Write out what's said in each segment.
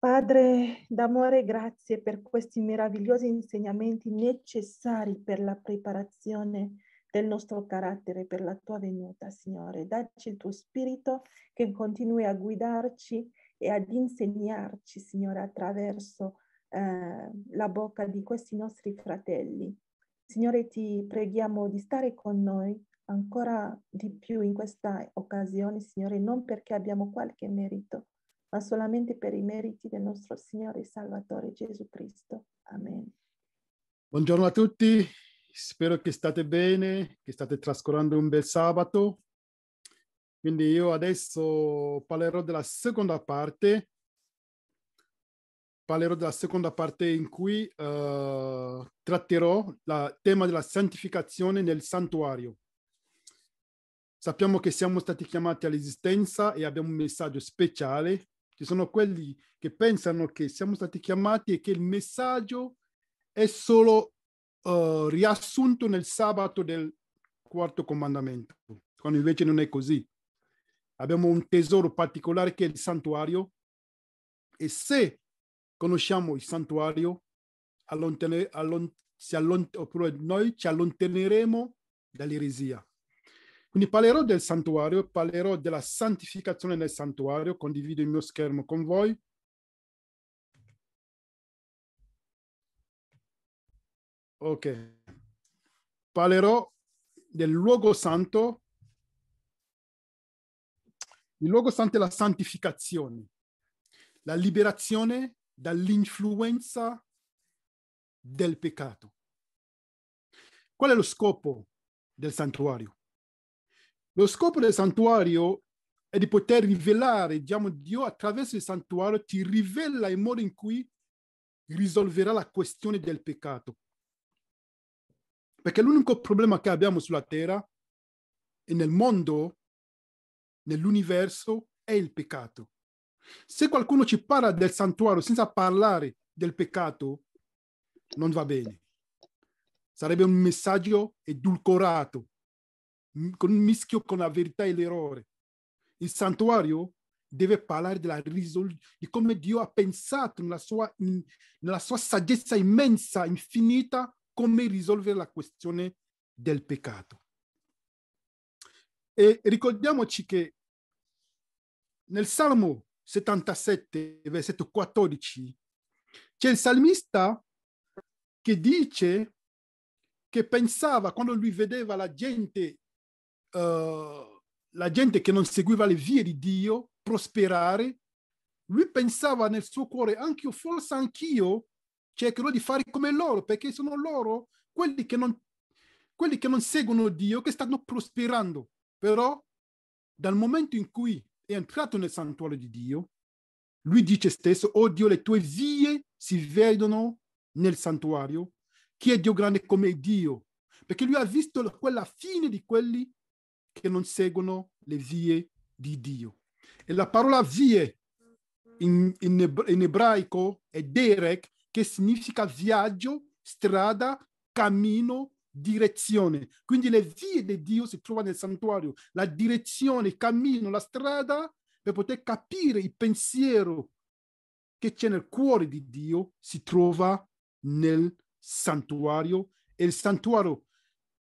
Padre d'amore, grazie per questi meravigliosi insegnamenti necessari per la preparazione del nostro carattere, per la tua venuta, Signore. Dacci il tuo spirito che continui a guidarci e ad insegnarci, Signore, attraverso eh, la bocca di questi nostri fratelli. Signore, ti preghiamo di stare con noi ancora di più in questa occasione, Signore, non perché abbiamo qualche merito, ma solamente per i meriti del nostro Signore e Salvatore Gesù Cristo. Amen. Buongiorno a tutti, spero che state bene, che state trascorrendo un bel sabato. Quindi io adesso parlerò della seconda parte, parlerò della seconda parte in cui uh, tratterò il tema della santificazione nel santuario. Sappiamo che siamo stati chiamati all'esistenza e abbiamo un messaggio speciale ci sono quelli che pensano che siamo stati chiamati e che il messaggio è solo uh, riassunto nel sabato del quarto comandamento, quando invece non è così. Abbiamo un tesoro particolare che è il santuario e se conosciamo il santuario, allontan- allont- allont- noi ci allontaneremo dall'eresia quindi parlerò del santuario, parlerò della santificazione nel santuario, condivido il mio schermo con voi. Ok, parlerò del luogo santo. Il luogo santo è la santificazione, la liberazione dall'influenza del peccato. Qual è lo scopo del santuario? Lo scopo del santuario è di poter rivelare, diciamo, Dio attraverso il santuario ti rivela il modo in cui risolverà la questione del peccato. Perché l'unico problema che abbiamo sulla terra e nel mondo, nell'universo, è il peccato. Se qualcuno ci parla del santuario senza parlare del peccato, non va bene. Sarebbe un messaggio edulcorato, con un mischio con la verità e l'errore. Il santuario deve parlare della risoluzione, di come Dio ha pensato nella sua, in, nella sua saggezza immensa, infinita, come risolvere la questione del peccato. E ricordiamoci che nel Salmo 77, versetto 14, c'è il salmista che dice che pensava quando lui vedeva la gente eh, la gente che non seguiva le vie di Dio prosperare, lui pensava nel suo cuore, anche io, forse anch'io cercherò di fare come loro, perché sono loro quelli che non, quelli che non seguono Dio, che stanno prosperando. Però dal momento in cui è entrato nel santuario di Dio, lui dice stesso, oh Dio, le tue vie si vedono nel santuario. Chi è Dio grande come Dio? Perché lui ha visto quella fine di quelli che non seguono le vie di Dio. E la parola vie in, in ebraico è derek, che significa viaggio, strada, cammino, direzione. Quindi le vie di Dio si trovano nel santuario, la direzione, il cammino, la strada per poter capire il pensiero che c'è nel cuore di Dio si trova nel santuario e il santuario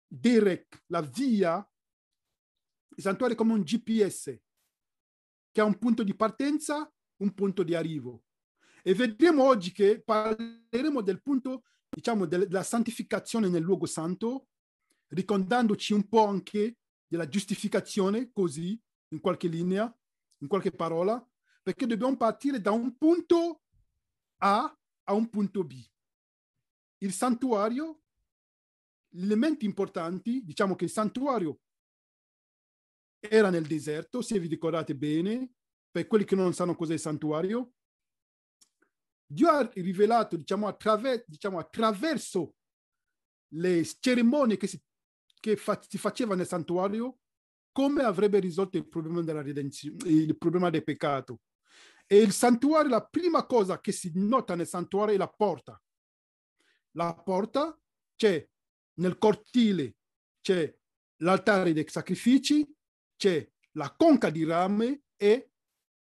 Derek, la via il santuario è come un GPS che ha un punto di partenza, un punto di arrivo. E vedremo oggi che parleremo del punto, diciamo, della santificazione nel luogo santo, ricordandoci un po' anche della giustificazione, così, in qualche linea, in qualche parola, perché dobbiamo partire da un punto A a un punto B. Il santuario, gli elementi importanti, diciamo che il santuario era nel deserto, se vi ricordate bene, per quelli che non sanno cos'è il santuario, Dio ha rivelato, diciamo, attraver- diciamo attraverso le cerimonie che, si, che fa- si faceva nel santuario, come avrebbe risolto il problema della redenzione, il problema del peccato. E il santuario, la prima cosa che si nota nel santuario è la porta. La porta c'è nel cortile, c'è l'altare dei sacrifici, c'è la conca di rame e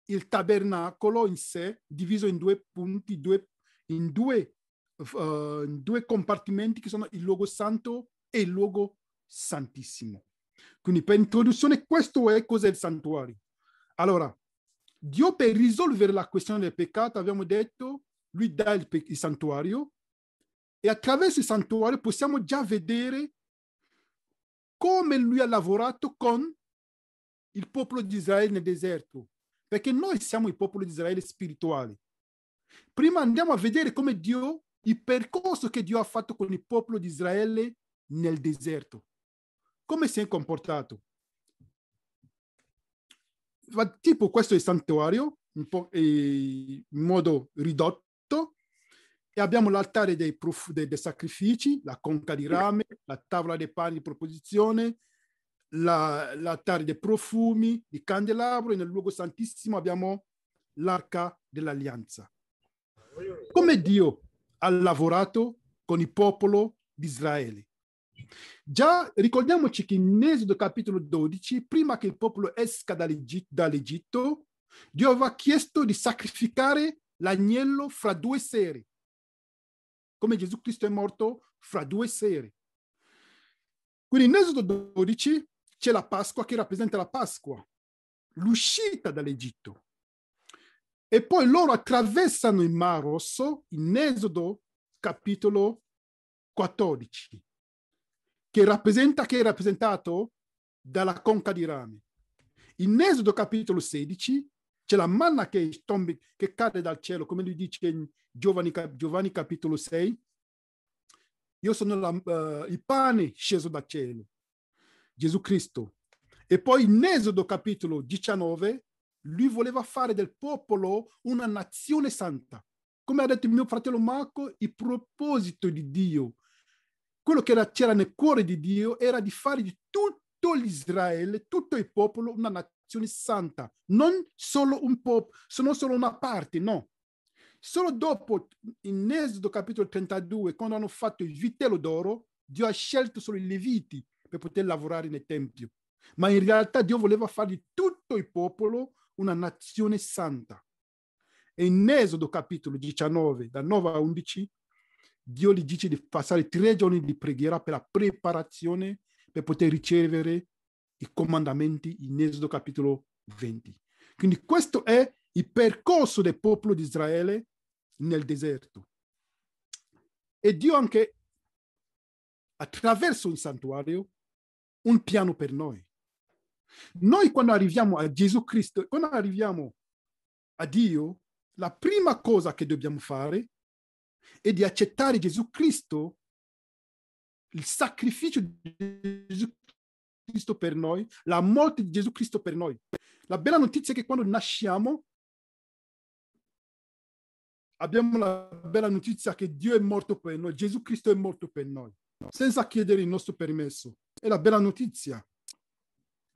il tabernacolo in sé diviso in due punti, due, in, due, uh, in due compartimenti che sono il luogo santo e il luogo santissimo. Quindi per introduzione questo è cos'è il santuario. Allora, Dio per risolvere la questione del peccato, abbiamo detto, lui dà il, il santuario e attraverso il santuario possiamo già vedere come lui ha lavorato con il popolo di Israele nel deserto, perché noi siamo il popolo di Israele spirituale. Prima andiamo a vedere come Dio, il percorso che Dio ha fatto con il popolo di Israele nel deserto, come si è comportato. Ma tipo questo è il santuario, un po' eh, in modo ridotto, e abbiamo l'altare dei, prof, dei, dei sacrifici, la conca di rame, la tavola dei panni di proposizione, l'altare dei profumi, di candelabro e nel luogo santissimo abbiamo l'arca dell'alleanza. Come Dio ha lavorato con il popolo di Israele. Già ricordiamoci che in Esodo capitolo 12, prima che il popolo esca dall'Egitto, Dio aveva chiesto di sacrificare l'agnello fra due sere, come Gesù Cristo è morto fra due sere. Quindi in Esodo 12 c'è la Pasqua che rappresenta la Pasqua, l'uscita dall'Egitto. E poi loro attraversano il Mar Rosso in Esodo capitolo 14, che rappresenta che è rappresentato dalla conca di rame. In Esodo capitolo 16 c'è la manna che, tombe, che cade dal cielo, come lui dice in Giovanni, Giovanni capitolo 6. Io sono la, uh, il pane sceso dal cielo. Gesù Cristo. E poi in Esodo capitolo 19, lui voleva fare del popolo una nazione santa. Come ha detto mio fratello Marco, il proposito di Dio, quello che c'era nel cuore di Dio, era di fare di tutto l'Israele, tutto il popolo, una nazione santa. Non solo un popolo, non solo una parte, no. Solo dopo, in Esodo capitolo 32, quando hanno fatto il vitello d'oro, Dio ha scelto solo i Leviti per poter lavorare nel Tempio. Ma in realtà Dio voleva fare di tutto il popolo una nazione santa. E in Esodo capitolo 19, da 9 a 11, Dio gli dice di passare tre giorni di preghiera per la preparazione per poter ricevere i comandamenti in Esodo capitolo 20. Quindi questo è il percorso del popolo di Israele nel deserto. E Dio anche attraverso il santuario un piano per noi. Noi quando arriviamo a Gesù Cristo, quando arriviamo a Dio, la prima cosa che dobbiamo fare è di accettare Gesù Cristo, il sacrificio di Gesù Cristo per noi, la morte di Gesù Cristo per noi. La bella notizia è che quando nasciamo abbiamo la bella notizia che Dio è morto per noi, Gesù Cristo è morto per noi, senza chiedere il nostro permesso è la bella notizia.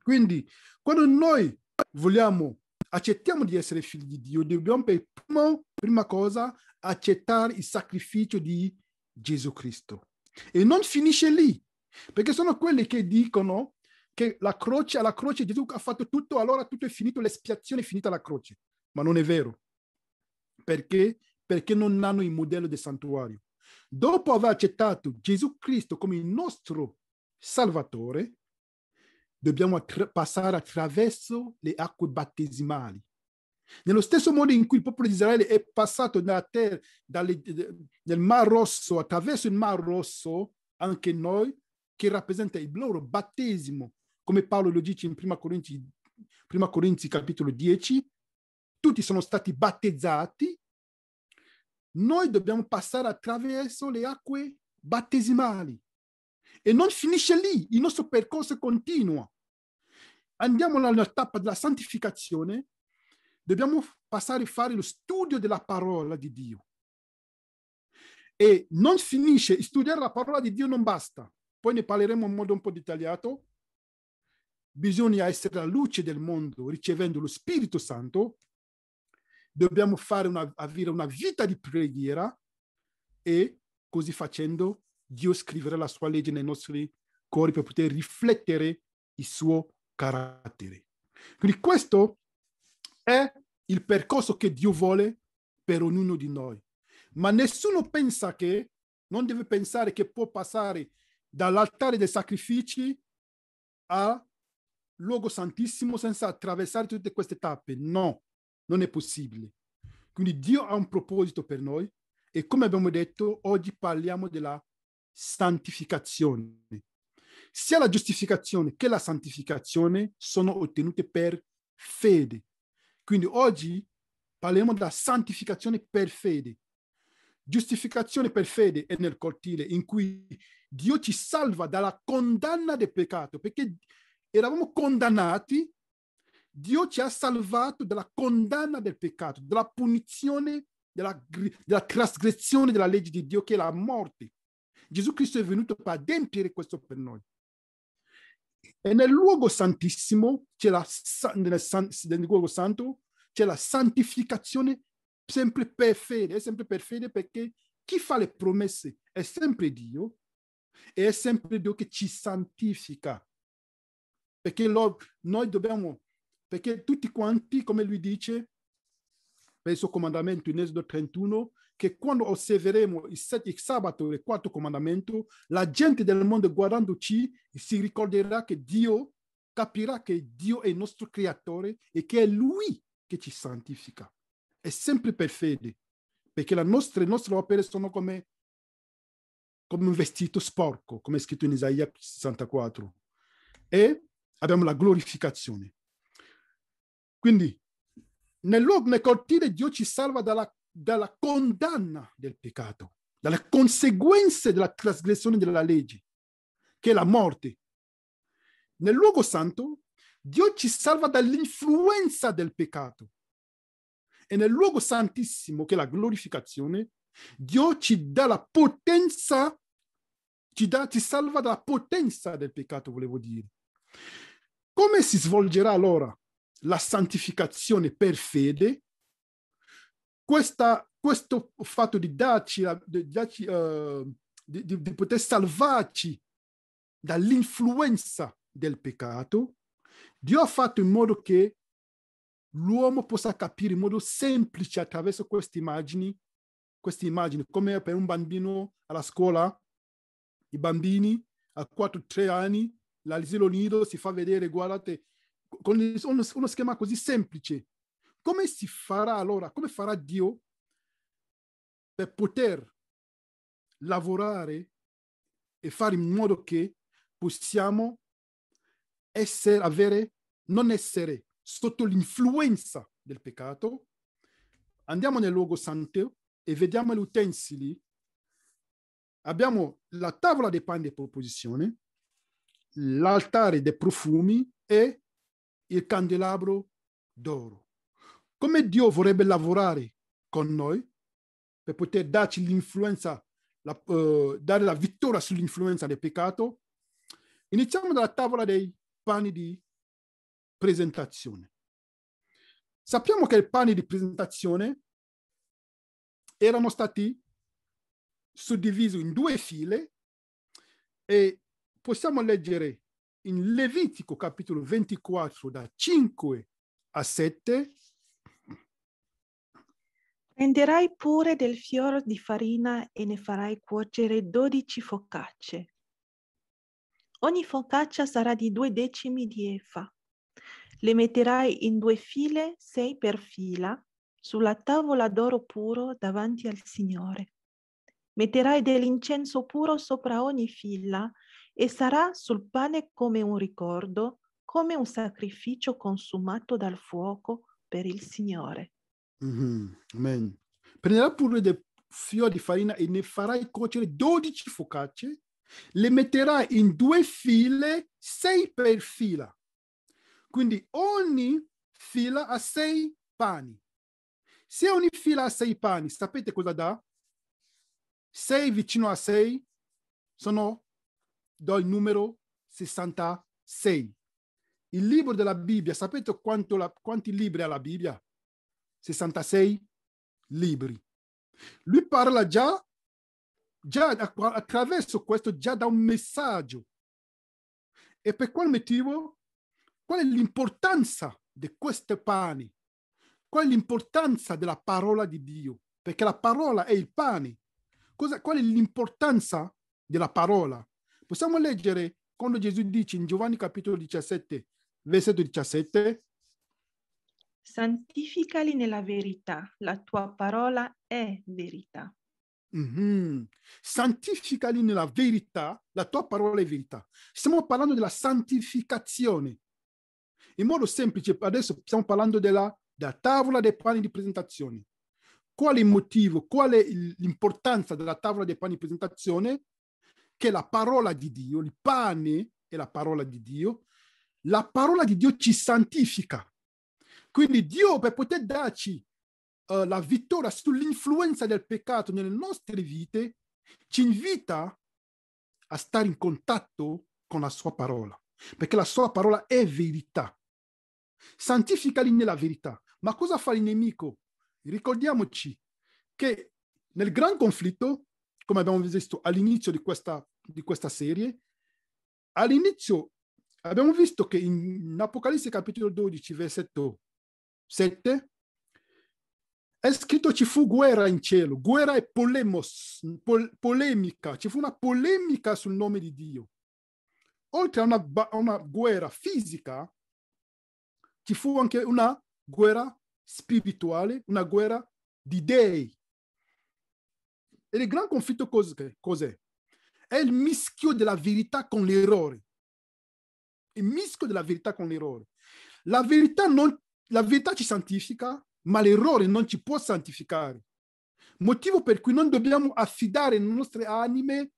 Quindi, quando noi vogliamo, accettiamo di essere figli di Dio, dobbiamo per prima, prima cosa accettare il sacrificio di Gesù Cristo. E non finisce lì, perché sono quelli che dicono che la croce, alla croce Gesù ha fatto tutto, allora tutto è finito, l'espiazione è finita alla croce. Ma non è vero. Perché? Perché non hanno il modello del santuario. Dopo aver accettato Gesù Cristo come il nostro Salvatore, dobbiamo attra- passare attraverso le acque battesimali. Nello stesso modo in cui il popolo di Israele è passato terra, dalle, nel Mar Rosso, attraverso il Mar Rosso, anche noi, che rappresenta il loro battesimo, come Paolo lo dice in 1 Corinzi, 1 Corinzi capitolo 10, tutti sono stati battezzati, noi dobbiamo passare attraverso le acque battesimali. E non finisce lì, il nostro percorso continua. Andiamo alla tappa della santificazione, dobbiamo passare a fare lo studio della parola di Dio. E non finisce, studiare la parola di Dio non basta. Poi ne parleremo in modo un po' dettagliato. Bisogna essere la luce del mondo, ricevendo lo Spirito Santo. Dobbiamo una, avere una vita di preghiera e così facendo Dio scriverà la sua legge nei nostri cuori per poter riflettere il suo carattere. Quindi questo è il percorso che Dio vuole per ognuno di noi. Ma nessuno pensa che, non deve pensare che può passare dall'altare dei sacrifici al luogo santissimo senza attraversare tutte queste tappe. No, non è possibile. Quindi Dio ha un proposito per noi e come abbiamo detto, oggi parliamo della santificazione. Sia la giustificazione che la santificazione sono ottenute per fede. Quindi oggi parliamo della santificazione per fede. Giustificazione per fede è nel cortile in cui Dio ci salva dalla condanna del peccato, perché eravamo condannati, Dio ci ha salvato dalla condanna del peccato, dalla punizione, della, della trasgressione della legge di Dio che è la morte. Gesù Cristo è venuto per adempiere questo per noi. E nel luogo santissimo, c'è la, nel, nel luogo santo, c'è la santificazione sempre per fede, è sempre per fede perché chi fa le promesse è sempre Dio e è sempre Dio che ci santifica. Perché lo, noi dobbiamo, perché tutti quanti, come lui dice, per il suo comandamento in Esodo 31, che quando osserveremo il, set, il sabato e il quarto comandamento, la gente del mondo guardandoci si ricorderà che Dio capirà che Dio è il nostro creatore e che è Lui che ci santifica. È sempre per fede, perché nostra, le nostre opere sono come, come un vestito sporco, come è scritto in Isaia 64. E abbiamo la glorificazione. Quindi nel, nel cortile Dio ci salva dalla dalla condanna del peccato, dalle conseguenze della trasgressione della legge, che è la morte. Nel luogo santo, Dio ci salva dall'influenza del peccato. E nel luogo santissimo, che è la glorificazione, Dio ci dà la potenza, ci, dà, ci salva dalla potenza del peccato, volevo dire. Come si svolgerà allora la santificazione per fede? questa, questo fatto di darci, di, darci uh, di, di, di poter salvarci dall'influenza del peccato, Dio ha fatto in modo che l'uomo possa capire in modo semplice attraverso queste immagini, queste immagini, come per un bambino alla scuola, i bambini a 4-3 anni, l'asilo nido si fa vedere, guardate, con uno, uno schema così semplice, come si farà allora, come farà Dio per poter lavorare e fare in modo che possiamo essere, avere, non essere sotto l'influenza del peccato, andiamo nel luogo santo e vediamo gli utensili. Abbiamo la tavola dei panni di proposizione, l'altare dei profumi e il candelabro d'oro. Come Dio vorrebbe lavorare con noi per poter darci l'influenza, la, uh, dare la vittoria sull'influenza del peccato? Iniziamo dalla tavola dei panni di presentazione. Sappiamo che i panni di presentazione erano stati suddivisi in due file e possiamo leggere in Levitico capitolo 24 da 5 a 7 Prenderai pure del fior di farina e ne farai cuocere dodici focacce. Ogni focaccia sarà di due decimi di efa. Le metterai in due file, sei per fila, sulla tavola d'oro puro davanti al Signore. Metterai dell'incenso puro sopra ogni fila e sarà sul pane come un ricordo, come un sacrificio consumato dal fuoco per il Signore. Mm-hmm. Amen. Prenderà pure del fior di farina e ne farai cuocere 12 focacce, le metterai in due file, 6 per fila. Quindi ogni fila ha 6 pani. Se ogni fila ha 6 pani, sapete cosa dà? 6 vicino a 6 sono, do il numero 66. Il libro della Bibbia, sapete quanto la, quanti libri ha la Bibbia? 66 libri. Lui parla già, già attraverso questo, già da un messaggio. E per quale motivo? Qual è l'importanza di questo pane? Qual è l'importanza della parola di Dio? Perché la parola è il pane. Cosa, qual è l'importanza della parola? Possiamo leggere quando Gesù dice in Giovanni capitolo 17, versetto 17, santificali nella verità, la tua parola è verità. Mm-hmm. Santificali nella verità, la tua parola è verità. Stiamo parlando della santificazione. In modo semplice, adesso stiamo parlando della, della tavola dei panni di presentazione. Qual è il motivo, qual è l'importanza della tavola dei panni di presentazione? Che la parola di Dio, il pane è la parola di Dio, la parola di Dio ci santifica. Quindi Dio per poter darci uh, la vittoria sull'influenza del peccato nelle nostre vite, ci invita a stare in contatto con la sua parola, perché la sua parola è verità. Santificali nella verità. Ma cosa fa il nemico? Ricordiamoci che nel gran conflitto, come abbiamo visto all'inizio di questa, di questa serie, all'inizio abbiamo visto che in Apocalisse capitolo 12, versetto 7. È scritto ci fu guerra in cielo, guerra e polemos, pol, polemica, ci fu una polemica sul nome di Dio. Oltre a una, una guerra fisica, ci fu anche una guerra spirituale, una guerra di dei. E il gran conflitto cos'è? È il mischio della verità con l'errore. Il mischio della verità con l'errore. La verità non la verità ci santifica, ma l'errore non ci può santificare. Motivo per cui non dobbiamo affidare le nostre anime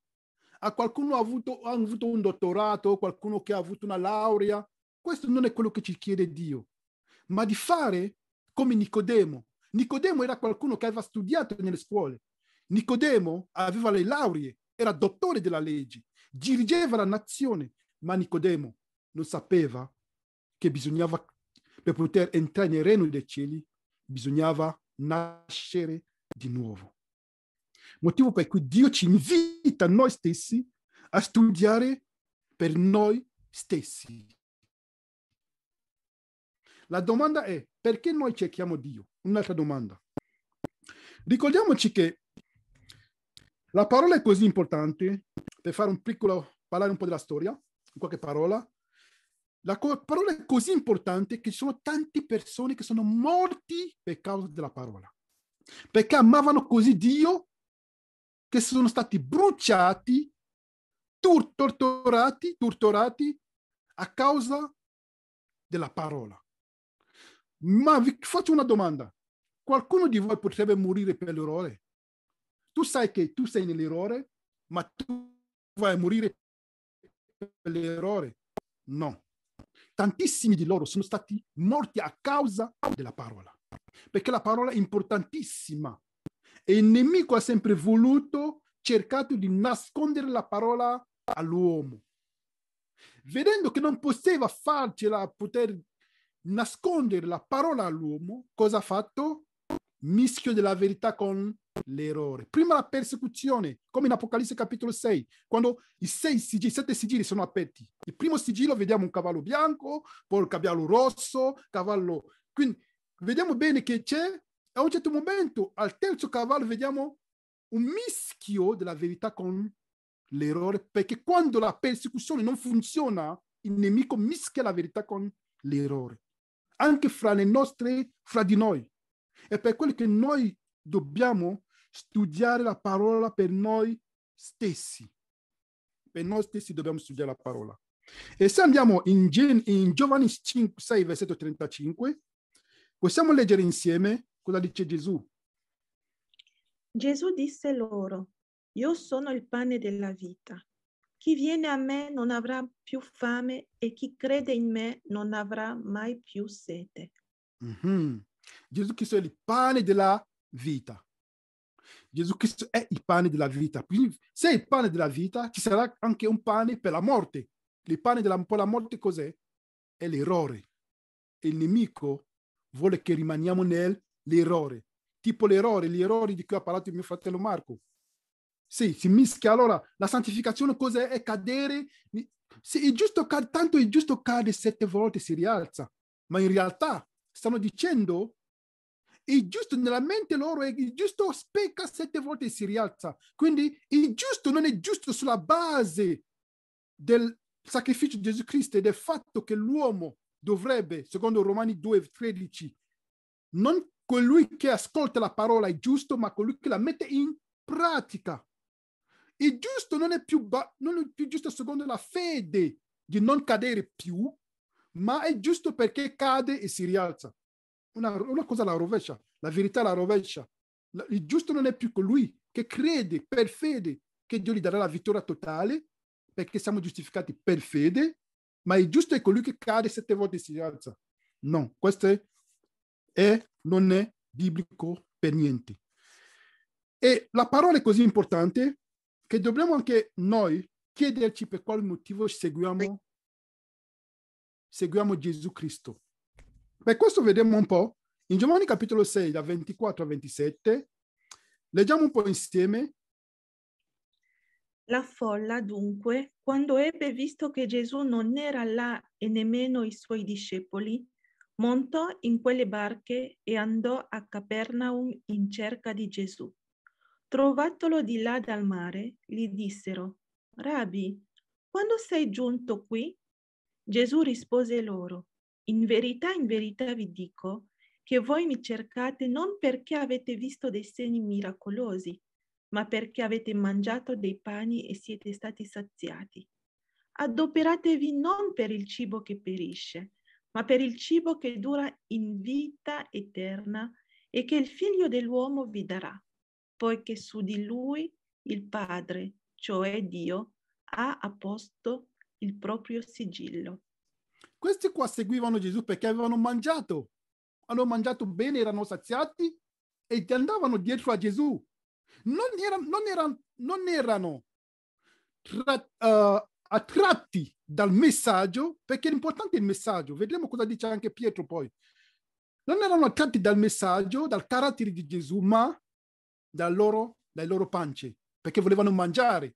a qualcuno che ha avuto, ha avuto un dottorato, qualcuno che ha avuto una laurea. Questo non è quello che ci chiede Dio, ma di fare come Nicodemo. Nicodemo era qualcuno che aveva studiato nelle scuole. Nicodemo aveva le lauree, era dottore della legge, dirigeva la nazione, ma Nicodemo non sapeva che bisognava per poter entrare nel regno dei cieli bisognava nascere di nuovo. Motivo per cui Dio ci invita noi stessi a studiare per noi stessi. La domanda è perché noi cerchiamo Dio? Un'altra domanda. Ricordiamoci che la parola è così importante per fare un piccolo, parlare un po' della storia, in qualche parola, la co- parola è così importante che ci sono tante persone che sono morti per causa della parola, perché amavano così Dio che sono stati bruciati, tur- torturati, torturati a causa della parola. Ma vi faccio una domanda. Qualcuno di voi potrebbe morire per l'errore? Tu sai che tu sei nell'errore, ma tu vai a morire per l'errore? No tantissimi di loro sono stati morti a causa della parola, perché la parola è importantissima e il nemico ha sempre voluto cercato di nascondere la parola all'uomo. Vedendo che non poteva farcela, poter nascondere la parola all'uomo, cosa ha fatto? Mischio della verità con l'errore. Prima la persecuzione, come in Apocalisse capitolo 6, quando i, sei sigilli, i sette sigilli sono aperti. Il primo sigillo vediamo un cavallo bianco, poi il cavallo rosso, cavallo... Quindi vediamo bene che c'è, a un certo momento, al terzo cavallo, vediamo un mischio della verità con l'errore, perché quando la persecuzione non funziona, il nemico mischia la verità con l'errore, anche fra le nostre, fra di noi. E per quello che noi dobbiamo studiare la parola per noi stessi. Per noi stessi dobbiamo studiare la parola. E se andiamo in, Gen- in Giovanni 5, 6, versetto 35, possiamo leggere insieme cosa dice Gesù. Gesù disse loro, io sono il pane della vita. Chi viene a me non avrà più fame e chi crede in me non avrà mai più sete. Mm-hmm. Gesù Cristo è il pane della vita. Gesù Cristo è il pane della vita. Quindi, se è il pane della vita, ci sarà anche un pane per la morte. Il pane della, per la morte cos'è? È l'errore. Il nemico vuole che rimaniamo nell'errore. Tipo l'errore, gli errori di cui ha parlato mio fratello Marco. Sì, si mischia. Allora, la santificazione cos'è? È cadere. Se è giusto tanto il giusto cade sette volte, si rialza. Ma in realtà stanno dicendo il giusto nella mente loro, è il giusto specca sette volte e si rialza. Quindi il giusto non è giusto sulla base del sacrificio di Gesù Cristo e del fatto che l'uomo dovrebbe, secondo Romani 2,13, non colui che ascolta la parola è giusto, ma colui che la mette in pratica. Il giusto non è più, ba- non è più giusto secondo la fede di non cadere più, ma è giusto perché cade e si rialza una, una cosa la rovescia, la verità la rovescia. La, il giusto non è più colui che crede per fede che Dio gli darà la vittoria totale, perché siamo giustificati per fede, ma il giusto è colui che cade sette volte e si rialza. No, questo è, è, non è biblico per niente. E la parola è così importante che dobbiamo anche noi chiederci per quale motivo seguiamo, seguiamo Gesù Cristo. Per questo vediamo un po'. In Giovanni capitolo 6, da 24 a 27, leggiamo un po' insieme. La folla dunque, quando ebbe visto che Gesù non era là e nemmeno i suoi discepoli, montò in quelle barche e andò a Capernaum in cerca di Gesù. Trovatolo di là dal mare, gli dissero, Rabi, quando sei giunto qui? Gesù rispose loro, in verità, in verità vi dico che voi mi cercate non perché avete visto dei segni miracolosi, ma perché avete mangiato dei pani e siete stati saziati. Adoperatevi non per il cibo che perisce, ma per il cibo che dura in vita eterna e che il figlio dell'uomo vi darà, poiché su di lui il Padre, cioè Dio, ha apposto il proprio sigillo. Questi qua seguivano Gesù perché avevano mangiato, hanno mangiato bene, erano saziati e andavano dietro a Gesù. Non erano, non erano, non erano tra, uh, attratti dal messaggio, perché l'importante è il messaggio. Vedremo cosa dice anche Pietro poi. Non erano attratti dal messaggio, dal carattere di Gesù, ma dal loro, dai loro pance, perché volevano mangiare.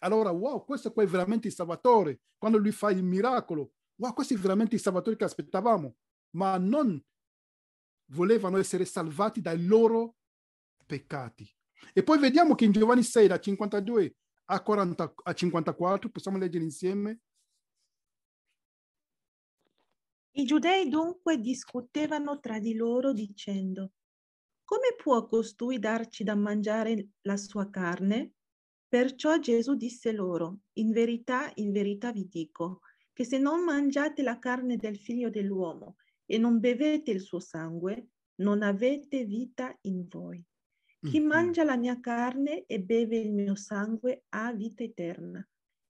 Allora, wow, questo qua è veramente il Salvatore, quando lui fa il miracolo wow, questi veramente i salvatori che aspettavamo, ma non volevano essere salvati dai loro peccati. E poi vediamo che in Giovanni 6, da 52 a, 40, a 54, possiamo leggere insieme. I giudei dunque discutevano tra di loro dicendo, come può costui darci da mangiare la sua carne? Perciò Gesù disse loro, in verità, in verità vi dico, che se non mangiate la carne del figlio dell'uomo e non bevete il suo sangue, non avete vita in voi. Chi mm-hmm. mangia la mia carne e beve il mio sangue ha vita eterna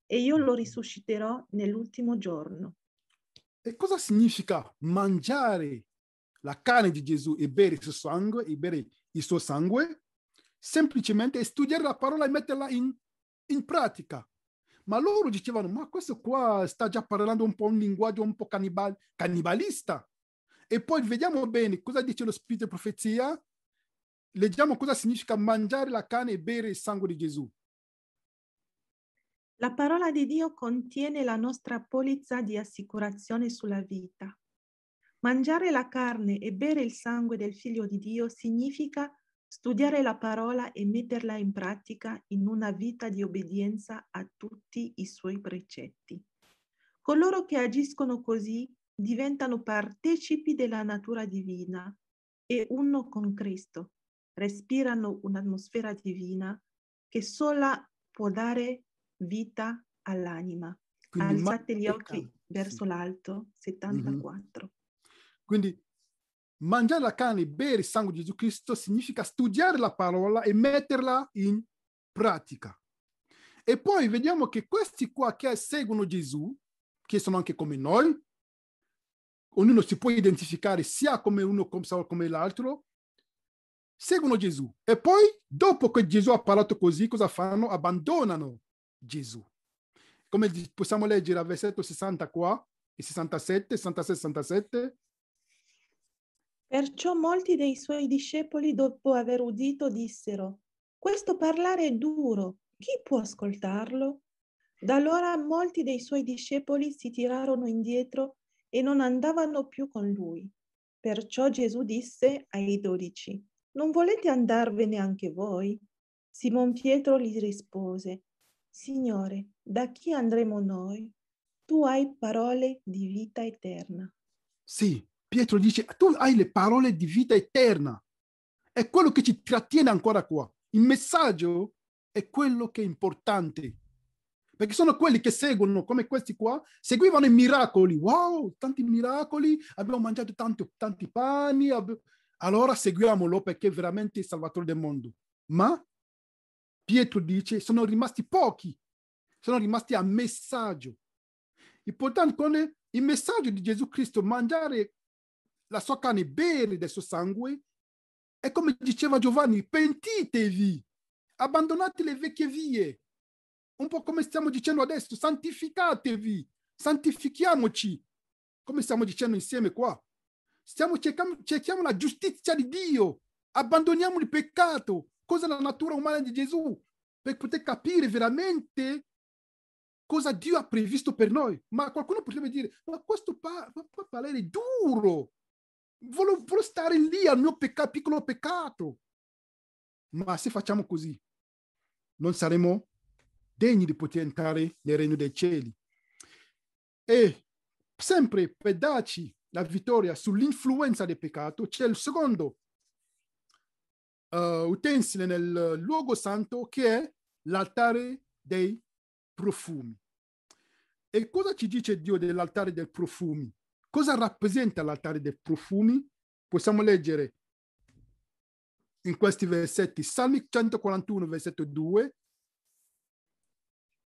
e io lo mm-hmm. risusciterò nell'ultimo giorno. E cosa significa mangiare la carne di Gesù e bere il suo sangue? E bere il suo sangue? Semplicemente studiare la parola e metterla in, in pratica ma loro dicevano, ma questo qua sta già parlando un po' un linguaggio un po' cannibal- cannibalista. E poi vediamo bene cosa dice lo spirito di profezia. Leggiamo cosa significa mangiare la carne e bere il sangue di Gesù. La parola di Dio contiene la nostra polizza di assicurazione sulla vita. Mangiare la carne e bere il sangue del figlio di Dio significa Studiare la parola e metterla in pratica in una vita di obbedienza a tutti i suoi precetti. Coloro che agiscono così diventano partecipi della natura divina e uno con Cristo, respirano un'atmosfera divina che sola può dare vita all'anima. Quindi Alzate gli occhi verso l'alto, 74. Mm-hmm. Quindi mangiare la carne e bere il sangue di Gesù Cristo significa studiare la parola e metterla in pratica. E poi vediamo che questi qua che seguono Gesù, che sono anche come noi, ognuno si può identificare sia come uno come l'altro, seguono Gesù. E poi, dopo che Gesù ha parlato così, cosa fanno? Abbandonano Gesù. Come possiamo leggere al versetto 60 qua, e 67, 66, 67, Perciò molti dei suoi discepoli, dopo aver udito, dissero, questo parlare è duro, chi può ascoltarlo? Da allora molti dei suoi discepoli si tirarono indietro e non andavano più con lui. Perciò Gesù disse ai dodici, non volete andarvene anche voi? Simon Pietro gli rispose, Signore, da chi andremo noi? Tu hai parole di vita eterna. Sì, Pietro dice, tu hai le parole di vita eterna. È quello che ci trattiene ancora qua. Il messaggio è quello che è importante. Perché sono quelli che seguono, come questi qua, seguivano i miracoli. Wow, tanti miracoli, abbiamo mangiato tanti, tanti pani. Abbiamo... Allora seguiamolo perché è veramente il salvatore del mondo. Ma Pietro dice, sono rimasti pochi, sono rimasti a messaggio. Importante con il messaggio di Gesù Cristo, mangiare la sua carne, bere del suo sangue. E come diceva Giovanni, pentitevi, abbandonate le vecchie vie, un po' come stiamo dicendo adesso, santificatevi, santifichiamoci, come stiamo dicendo insieme qua. Stiamo cercando, cerchiamo la giustizia di Dio, abbandoniamo il peccato, cosa è la natura umana di Gesù, per poter capire veramente cosa Dio ha previsto per noi. Ma qualcuno potrebbe dire, ma questo pa- pa- è duro, voglio, voglio stare lì al mio peccato, piccolo peccato. Ma se facciamo così, non saremo degni di poter entrare nel regno dei cieli. E sempre per darci la vittoria sull'influenza del peccato, c'è il secondo uh, utensile nel luogo santo che è l'altare dei profumi. E cosa ci dice Dio dell'altare dei profumi? Cosa rappresenta l'altare dei profumi? Possiamo leggere in questi versetti Salmi 141, versetto 2.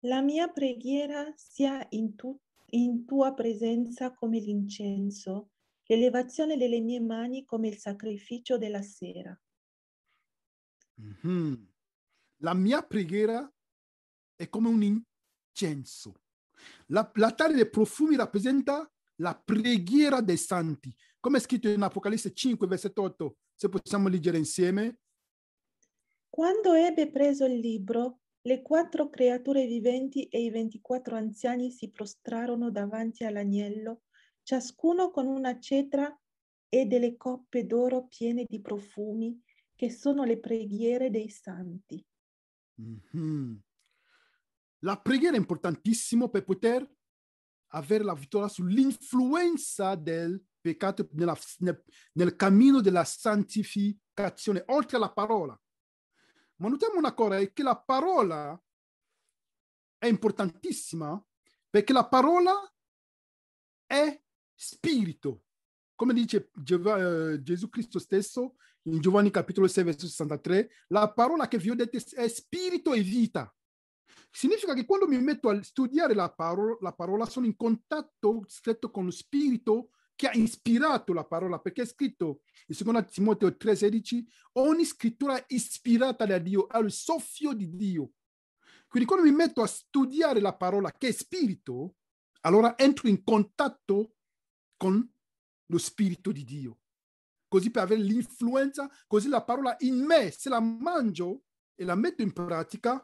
La mia preghiera sia in, tu, in tua presenza come l'incenso, l'elevazione delle mie mani come il sacrificio della sera. Mm-hmm. La mia preghiera è come un incenso. La, l'altare dei profumi rappresenta la preghiera dei santi. Come è scritto in Apocalisse 5, versetto 8, se possiamo leggere insieme. Quando ebbe preso il libro, le quattro creature viventi e i ventiquattro anziani si prostrarono davanti all'agnello, ciascuno con una cetra e delle coppe d'oro piene di profumi, che sono le preghiere dei santi. Mm-hmm. La preghiera è importantissima per poter avere la vittoria sull'influenza del peccato nella, nel, nel cammino della santificazione, oltre alla parola. Ma notiamo una cosa, è che la parola è importantissima perché la parola è spirito. Come dice eh, Gesù Cristo stesso in Giovanni capitolo 6, verso 63, la parola che vi ho detto è spirito e vita. Significa che quando mi metto a studiare la parola, la parola sono in contatto stretto con lo spirito che ha ispirato la parola, perché è scritto in 2 Timoteo 3,16, ogni scrittura ispirata da Dio ha il soffio di Dio. Quindi quando mi metto a studiare la parola che è spirito, allora entro in contatto con lo spirito di Dio, così per avere l'influenza, così la parola in me, se la mangio e la metto in pratica,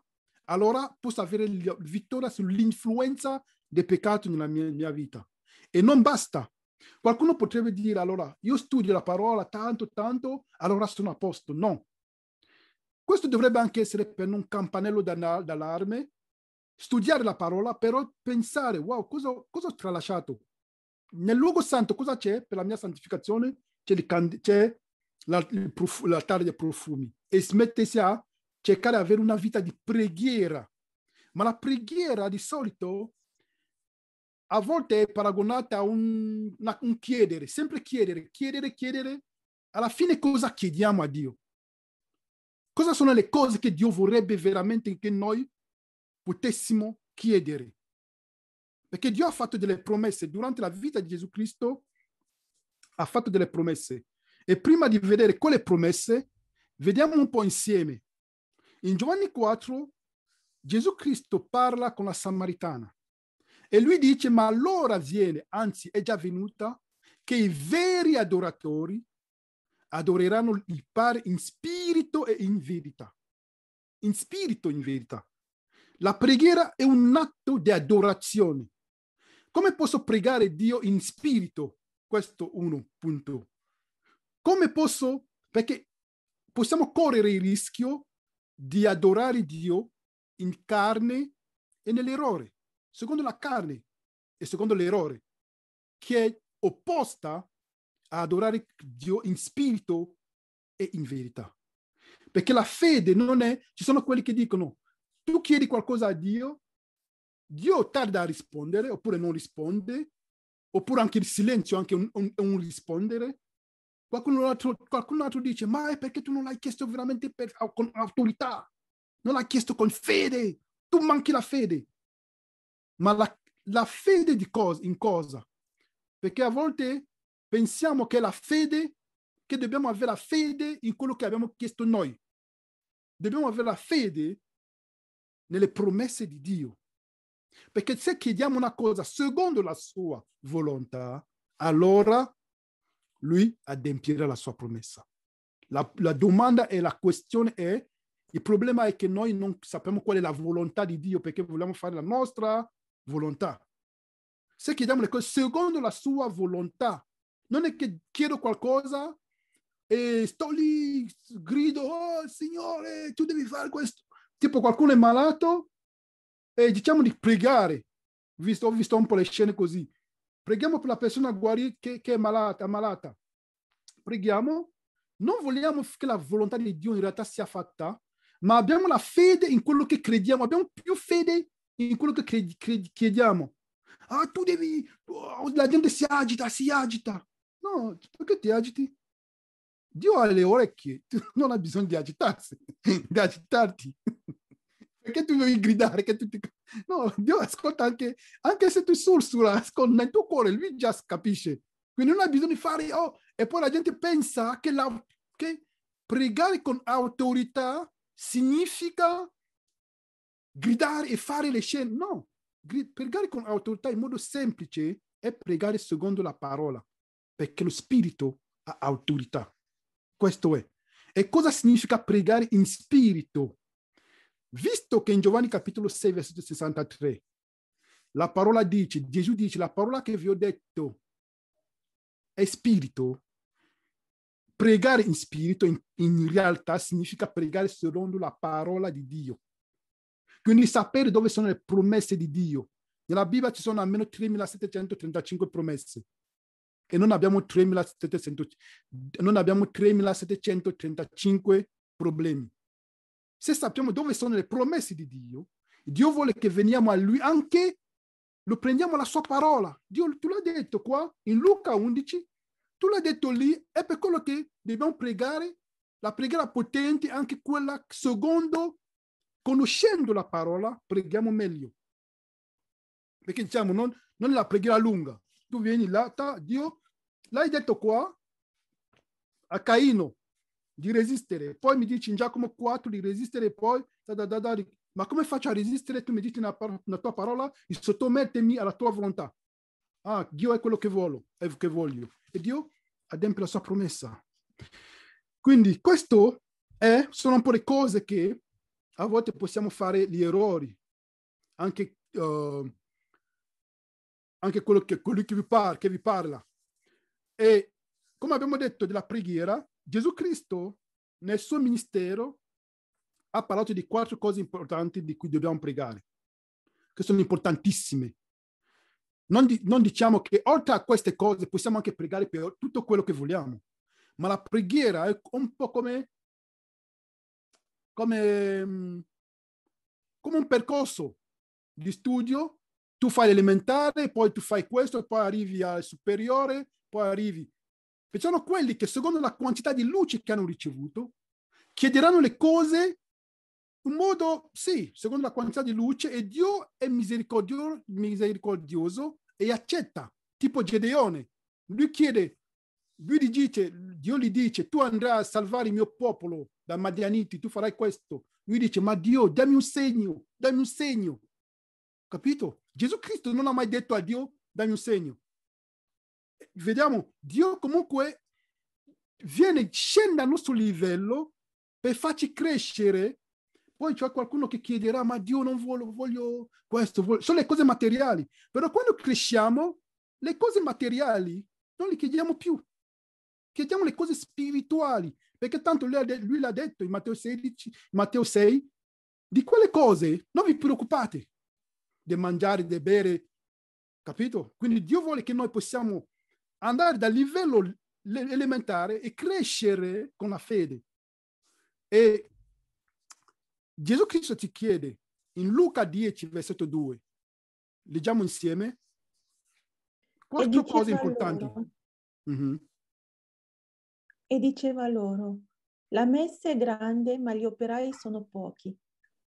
allora posso avere vittoria sull'influenza dei peccati nella mia, mia vita. E non basta. Qualcuno potrebbe dire allora io studio la parola tanto, tanto, allora sono a posto. No. Questo dovrebbe anche essere per un campanello d'allarme, studiare la parola, però pensare, wow, cosa, cosa ho tralasciato? Nel luogo santo cosa c'è per la mia santificazione? C'è, l'altare dei profumi e smettersi a cercare di avere una vita di preghiera. Ma la preghiera di solito a volte è paragonata a un, una, un chiedere, sempre chiedere, chiedere, chiedere. Alla fine cosa chiediamo a Dio? Cosa sono le cose che Dio vorrebbe veramente che noi potessimo chiedere? Perché Dio ha fatto delle promesse durante la vita di Gesù Cristo, ha fatto delle promesse. E prima di vedere quelle promesse, vediamo un po' insieme in Giovanni 4 Gesù Cristo parla con la Samaritana e lui dice, ma allora viene, anzi è già venuta, che i veri adoratori adoreranno il Padre in spirito e in verità. In spirito e in verità. La preghiera è un atto di adorazione. Come posso pregare Dio in spirito? Questo uno punto. Come posso, perché possiamo correre il rischio di adorare Dio in carne e nell'errore, secondo la carne e secondo l'errore, che è opposta a adorare Dio in spirito e in verità. Perché la fede non è, ci sono quelli che dicono, tu chiedi qualcosa a Dio, Dio tarda a rispondere oppure non risponde, oppure anche il silenzio è un, un, un rispondere, Qualcun altro, qualcun altro dice, ma è perché tu non l'hai chiesto veramente per, con autorità, non l'hai chiesto con fede, tu manchi la fede. Ma la, la fede di cosa, in cosa? Perché a volte pensiamo che la fede, che dobbiamo avere la fede in quello che abbiamo chiesto noi. Dobbiamo avere la fede nelle promesse di Dio. Perché se chiediamo una cosa secondo la sua volontà, allora lui adempiere la sua promessa. La, la domanda e la questione è, il problema è che noi non sappiamo qual è la volontà di Dio perché vogliamo fare la nostra volontà. Se chiediamo le cose secondo la sua volontà, non è che chiedo qualcosa e sto lì, grido, oh, Signore, tu devi fare questo. Tipo qualcuno è malato e diciamo di pregare, visto, ho visto un po' le scene così, Preghiamo per la persona guarì, che, che è malata, malata. Preghiamo. Non vogliamo che la volontà di Dio in realtà sia fatta, ma abbiamo la fede in quello che crediamo, abbiamo più fede in quello che credi, credi, chiediamo. Ah, tu devi, oh, la gente si agita, si agita. No, perché ti agiti? Dio ha le orecchie, non ha bisogno di agitarsi, di agitarti perché tu devi gridare che tutti... No, Dio ascolta anche, anche se tu sussurra, nel tuo cuore, lui già capisce. Quindi non hai bisogno di fare, oh, e poi la gente pensa che, la, che pregare con autorità significa gridare e fare le scene. No, pregare con autorità in modo semplice è pregare secondo la parola, perché lo spirito ha autorità. Questo è. E cosa significa pregare in spirito? Visto che in Giovanni capitolo 6, versetto 63, la parola dice, Gesù dice, la parola che vi ho detto è spirito, pregare in spirito in, in realtà significa pregare secondo la parola di Dio. Quindi sapere dove sono le promesse di Dio. Nella Bibbia ci sono almeno 3.735 promesse e non abbiamo, 3700, non abbiamo 3.735 problemi se sappiamo dove sono le promesse di Dio, Dio vuole che veniamo a Lui anche, lo prendiamo la sua parola. Dio tu l'ha detto qua in Luca 11, tu l'hai detto lì, è per quello che dobbiamo pregare, la preghiera potente, anche quella secondo, conoscendo la parola, preghiamo meglio. Perché diciamo, non, non la preghiera lunga. Tu vieni là, ta, Dio, l'hai detto qua, a Caino, di resistere, poi mi dici in Giacomo 4 di resistere, poi da, da, da, ma come faccio a resistere? Tu mi dici nella, nella tua parola, sottomettermi alla tua volontà. Ah, Dio è quello che voglio, è che voglio. E Dio adempie la sua promessa. Quindi questo è, sono un po' le cose che a volte possiamo fare gli errori, anche, uh, anche quello che, colui che vi, par- che vi parla. E come abbiamo detto della preghiera, Gesù Cristo nel suo ministero ha parlato di quattro cose importanti di cui dobbiamo pregare, che sono importantissime. Non, di, non, diciamo che oltre a queste cose possiamo anche pregare per tutto quello che vogliamo, ma la preghiera è un po' come, come, come un percorso di studio. Tu fai l'elementare, poi tu fai questo, poi arrivi al superiore, poi arrivi ci sono quelli che secondo la quantità di luce che hanno ricevuto chiederanno le cose in modo, sì, secondo la quantità di luce e Dio è misericordio, misericordioso e accetta, tipo Gedeone. Lui chiede, lui gli dice, Dio gli dice, tu andrai a salvare il mio popolo da Madianiti, tu farai questo. Lui dice, ma Dio, dammi un segno, dammi un segno. Capito? Gesù Cristo non ha mai detto a Dio, dammi un segno vediamo, Dio comunque viene, scende al nostro livello per farci crescere. Poi c'è qualcuno che chiederà, ma Dio non vuole, voglio questo, voglio... sono le cose materiali. Però quando cresciamo, le cose materiali non le chiediamo più. Chiediamo le cose spirituali, perché tanto lui, lui l'ha detto in Matteo 16, Matteo 6, di quelle cose non vi preoccupate di mangiare, di bere, capito? Quindi Dio vuole che noi possiamo andare dal livello elementare e crescere con la fede. E Gesù Cristo ti chiede in Luca 10, versetto 2, leggiamo insieme, quattro cose importanti. Loro, mm-hmm. E diceva loro, la messa è grande, ma gli operai sono pochi.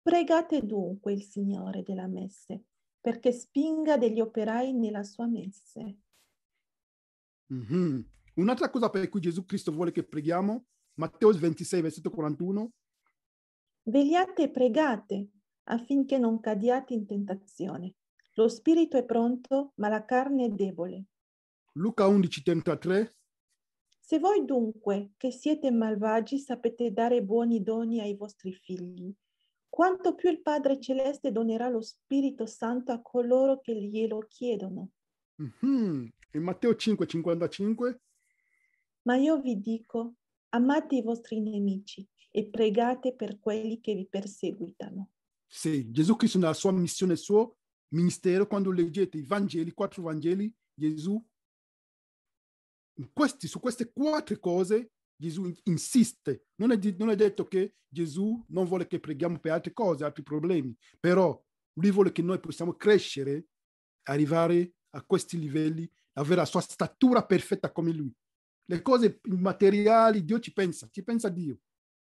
Pregate dunque il Signore della messa perché spinga degli operai nella sua messe. Mm-hmm. Un'altra cosa per cui Gesù Cristo vuole che preghiamo, Matteo 26, versetto 41. Vegliate e pregate affinché non cadiate in tentazione. Lo spirito è pronto, ma la carne è debole. Luca 11, 33. Se voi dunque, che siete malvagi, sapete dare buoni doni ai vostri figli, quanto più il Padre Celeste donerà lo Spirito Santo a coloro che glielo chiedono. Mm-hmm. In Matteo 5,55? Ma io vi dico, amate i vostri nemici e pregate per quelli che vi perseguitano. Sì, Gesù Cristo nella sua missione, il suo ministero, quando leggete i Vangeli, quattro Vangeli, Gesù, questi, su queste quattro cose Gesù insiste. Non è, non è, detto che Gesù non vuole che preghiamo per altre cose, altri problemi, però lui vuole che noi possiamo crescere, arrivare a questi livelli avere la sua statura perfetta come lui. Le cose materiali, Dio ci pensa, ci pensa Dio.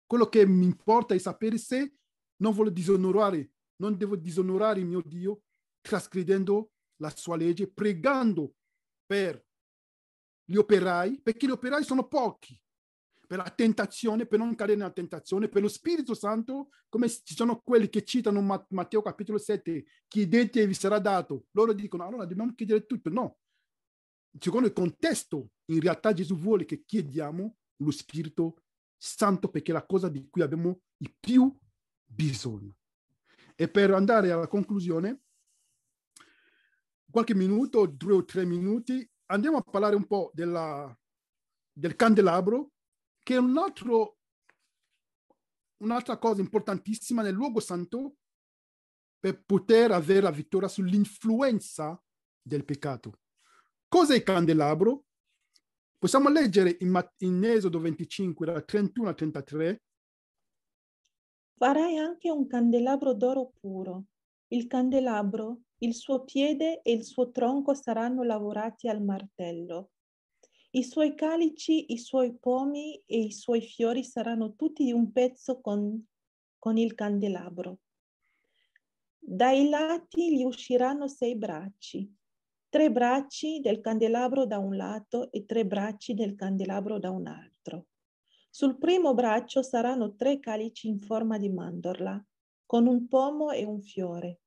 Quello che mi importa è sapere se non voglio disonorare, non devo disonorare il mio Dio trascrivendo la sua legge, pregando per gli operai, perché gli operai sono pochi, per la tentazione, per non cadere nella tentazione, per lo Spirito Santo, come ci sono quelli che citano Matteo capitolo 7, chiedete e vi sarà dato. Loro dicono allora dobbiamo chiedere tutto. No, secondo il contesto, in realtà Gesù vuole che chiediamo lo Spirito Santo perché è la cosa di cui abbiamo il più bisogno. E per andare alla conclusione, qualche minuto, due o tre minuti, andiamo a parlare un po' della, del candelabro, che è un altro, un'altra cosa importantissima nel luogo santo per poter avere la vittoria sull'influenza del peccato. Cos'è il candelabro? Possiamo leggere in, in Esodo 25, da 31 a 33. Farai anche un candelabro d'oro puro. Il candelabro, il suo piede e il suo tronco saranno lavorati al martello. I suoi calici, i suoi pomi e i suoi fiori saranno tutti di un pezzo con, con il candelabro. Dai lati gli usciranno sei bracci tre bracci del candelabro da un lato e tre bracci del candelabro da un altro. Sul primo braccio saranno tre calici in forma di mandorla, con un pomo e un fiore,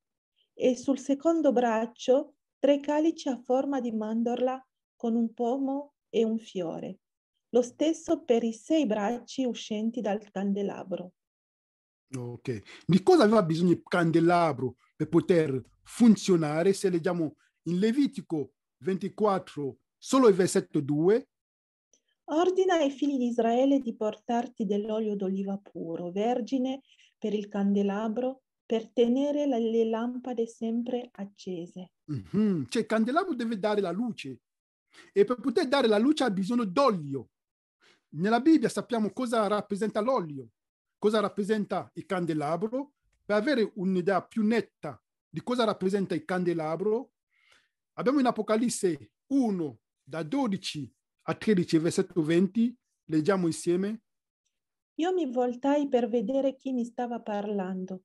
e sul secondo braccio tre calici a forma di mandorla con un pomo e un fiore. Lo stesso per i sei bracci uscenti dal candelabro. Ok, di cosa aveva bisogno il candelabro per poter funzionare se leggiamo in Levitico 24, solo il versetto 2. Ordina ai figli di Israele di portarti dell'olio d'oliva puro, vergine, per il candelabro, per tenere le lampade sempre accese. Mm-hmm. Cioè il candelabro deve dare la luce e per poter dare la luce ha bisogno d'olio. Nella Bibbia sappiamo cosa rappresenta l'olio, cosa rappresenta il candelabro, per avere un'idea più netta di cosa rappresenta il candelabro, Abbiamo in Apocalisse 1, da 12 a 13, versetto 20, leggiamo insieme. Io mi voltai per vedere chi mi stava parlando.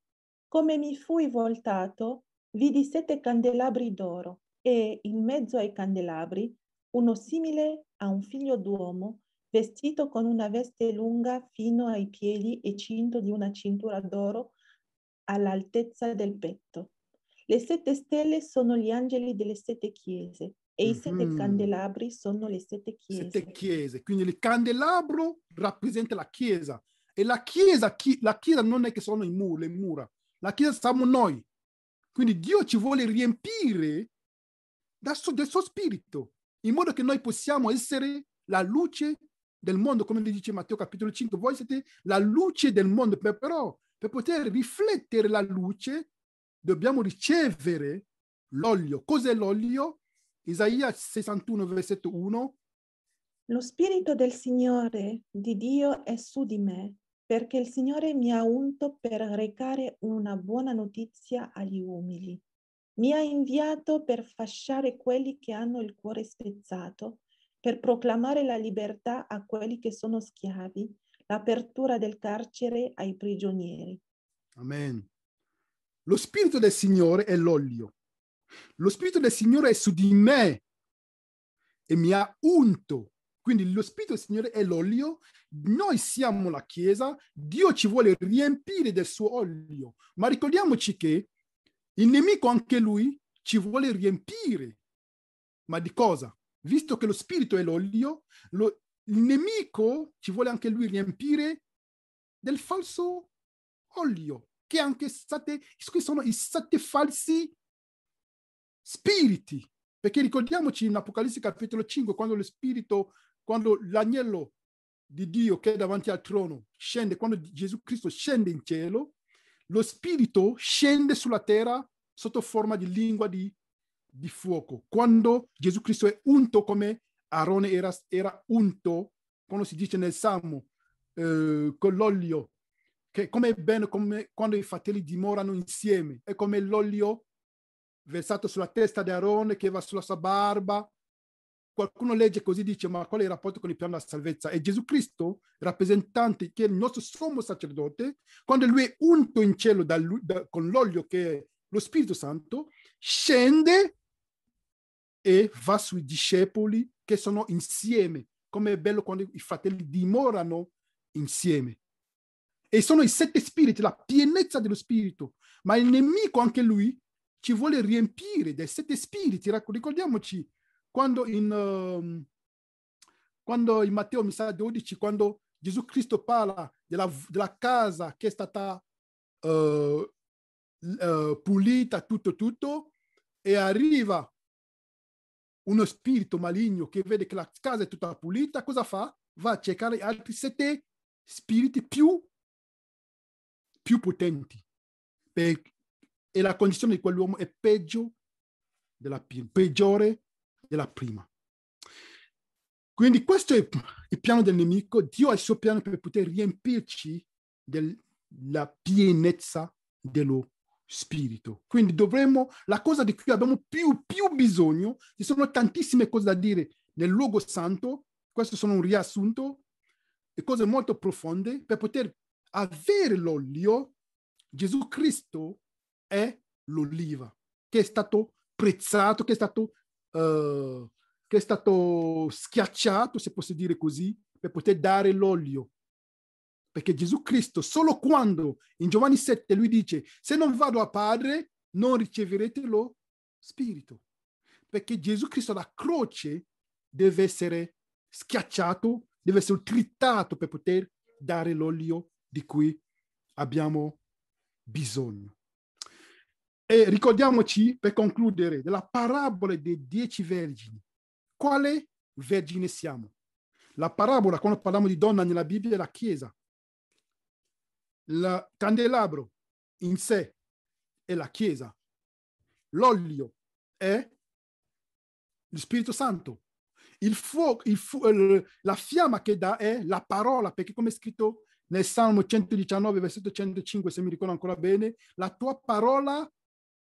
Come mi fui voltato, vidi sette candelabri d'oro e in mezzo ai candelabri uno simile a un figlio d'uomo vestito con una veste lunga fino ai piedi e cinto di una cintura d'oro all'altezza del petto. Le sette stelle sono gli angeli delle sette chiese e mm-hmm. i sette mm-hmm. candelabri sono le sette chiese. Sette chiese, quindi il candelabro rappresenta la chiesa e la chiesa, chi, la chiesa non è che sono i muri, le mura, la chiesa siamo noi. Quindi Dio ci vuole riempire suo, del suo spirito, in modo che noi possiamo essere la luce del mondo, come dice Matteo capitolo 5, voi siete la luce del mondo, però per poter riflettere la luce dobbiamo ricevere l'olio. Cos'è l'olio? Isaia 61, versetto 1. Lo Spirito del Signore di Dio è su di me, perché il Signore mi ha unto per recare una buona notizia agli umili. Mi ha inviato per fasciare quelli che hanno il cuore spezzato, per proclamare la libertà a quelli che sono schiavi, l'apertura del carcere ai prigionieri. Amen. Lo spirito del Signore è l'olio. Lo spirito del Signore è su di me e mi ha unto. Quindi lo spirito del Signore è l'olio, noi siamo la Chiesa, Dio ci vuole riempire del suo olio, ma ricordiamoci che il nemico anche lui ci vuole riempire. Ma di cosa? Visto che lo spirito è l'olio, lo, il nemico ci vuole anche lui riempire del falso olio che anche state, sono i sette falsi spiriti. Perché ricordiamoci in Apocalisse capitolo 5, quando lo spirito, quando l'agnello di Dio che è davanti al trono scende, quando Gesù Cristo scende in cielo, lo spirito scende sulla terra sotto forma di lingua di, di fuoco. Quando Gesù Cristo è unto come Aarone era, era unto, quando si dice nel Salmo, eh, con l'olio che come è bene come quando i fratelli dimorano insieme, è come l'olio versato sulla testa di Aarone che va sulla sua barba. Qualcuno legge così dice, ma qual è il rapporto con il piano della salvezza? È Gesù Cristo, rappresentante, che è il nostro sommo sacerdote, quando lui è unto in cielo da lui, da, con l'olio che è lo Spirito Santo, scende e va sui discepoli che sono insieme. Come è bello quando i fratelli dimorano insieme. E sono i sette spiriti, la pienezza dello spirito. Ma il nemico, anche lui, ci vuole riempire dei sette spiriti. Ricordiamoci quando in, um, quando in Matteo, mi sa, 12, quando Gesù Cristo parla della, della casa che è stata uh, uh, pulita, tutto, tutto, e arriva uno spirito maligno che vede che la casa è tutta pulita, cosa fa? Va a cercare altri sette spiriti più più potenti per, e la condizione di quell'uomo è peggio della, peggiore della prima. Quindi questo è il piano del nemico, Dio ha il suo piano per poter riempirci della pienezza dello spirito. Quindi dovremmo, la cosa di cui abbiamo più, più bisogno, ci sono tantissime cose da dire nel luogo santo, questo sono un riassunto, e cose molto profonde per poter avere l'olio, Gesù Cristo è l'oliva che è stato prezzato, che è stato, uh, che è stato schiacciato, se posso dire così, per poter dare l'olio. Perché Gesù Cristo, solo quando in Giovanni 7 lui dice, se non vado a Padre, non riceverete lo Spirito. Perché Gesù Cristo alla croce deve essere schiacciato, deve essere trittato per poter dare l'olio di cui abbiamo bisogno. E ricordiamoci, per concludere, della parabola dei dieci vergini. Quale vergine siamo? La parabola, quando parliamo di donna nella Bibbia, è la Chiesa. Il candelabro in sé è la Chiesa. L'olio è lo Spirito Santo. Il fuoco, il fu- la fiamma che dà è la parola, perché come è scritto nel Salmo 119, versetto 105, se mi ricordo ancora bene, la tua parola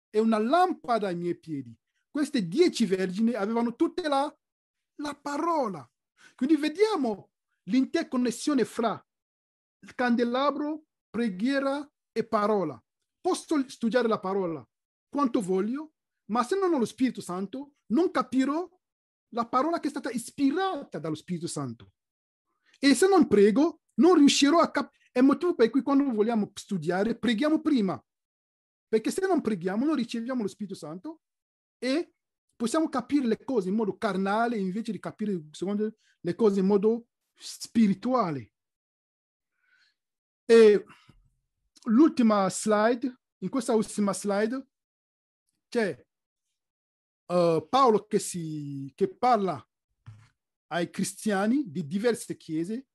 è una lampada ai miei piedi. Queste dieci vergini avevano tutte la, la parola. Quindi vediamo l'interconnessione fra il candelabro, preghiera e parola. Posso studiare la parola quanto voglio, ma se non ho lo Spirito Santo, non capirò la parola che è stata ispirata dallo Spirito Santo. E se non prego, non riuscirò a capire. È il motivo per cui quando vogliamo studiare preghiamo prima, perché se non preghiamo non riceviamo lo Spirito Santo e possiamo capire le cose in modo carnale invece di capire secondo le cose in modo spirituale. E l'ultima slide, in questa ultima slide c'è uh, Paolo che, si, che parla ai cristiani di diverse chiese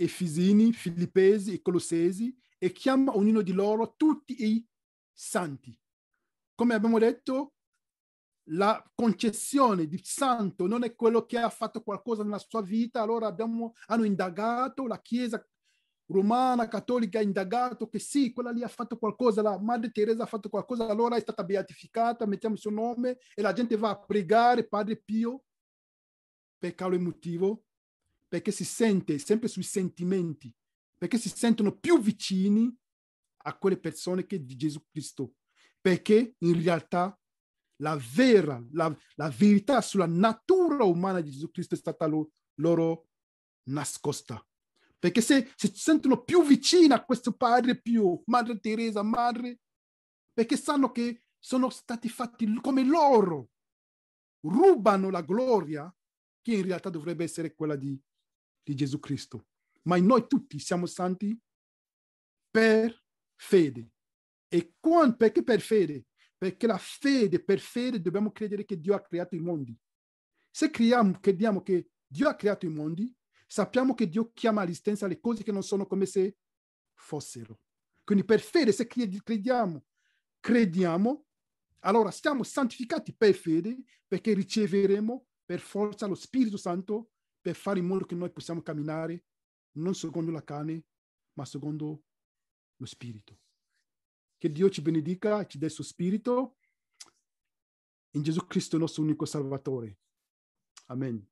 Efesini, Filippesi e Colossesi e chiama ognuno di loro tutti i santi. Come abbiamo detto, la concessione di santo non è quello che ha fatto qualcosa nella sua vita, allora abbiamo, hanno indagato, la Chiesa romana, cattolica ha indagato che sì, quella lì ha fatto qualcosa, la Madre Teresa ha fatto qualcosa, allora è stata beatificata, mettiamo il suo nome e la gente va a pregare Padre Pio per calo emotivo, perché si sente sempre sui sentimenti, perché si sentono più vicini a quelle persone che di Gesù Cristo, perché in realtà la vera, la, la verità sulla natura umana di Gesù Cristo è stata lo, loro nascosta. Perché se si sentono più vicini a questo Padre più, Madre Teresa, Madre, perché sanno che sono stati fatti come loro, rubano la gloria che in realtà dovrebbe essere quella di di Gesù Cristo. Ma noi tutti siamo santi per fede. E quando, perché per fede? Perché la fede, per fede dobbiamo credere che Dio ha creato i mondi. Se creiamo, crediamo che Dio ha creato i mondi, sappiamo che Dio chiama all'esistenza le cose che non sono come se fossero. Quindi per fede, se crediamo, crediamo, allora siamo santificati per fede perché riceveremo per forza lo Spirito Santo per fare in modo che noi possiamo camminare non secondo la carne, ma secondo lo spirito. Che Dio ci benedica, e ci dà il suo spirito. In Gesù Cristo, il nostro unico Salvatore. Amen.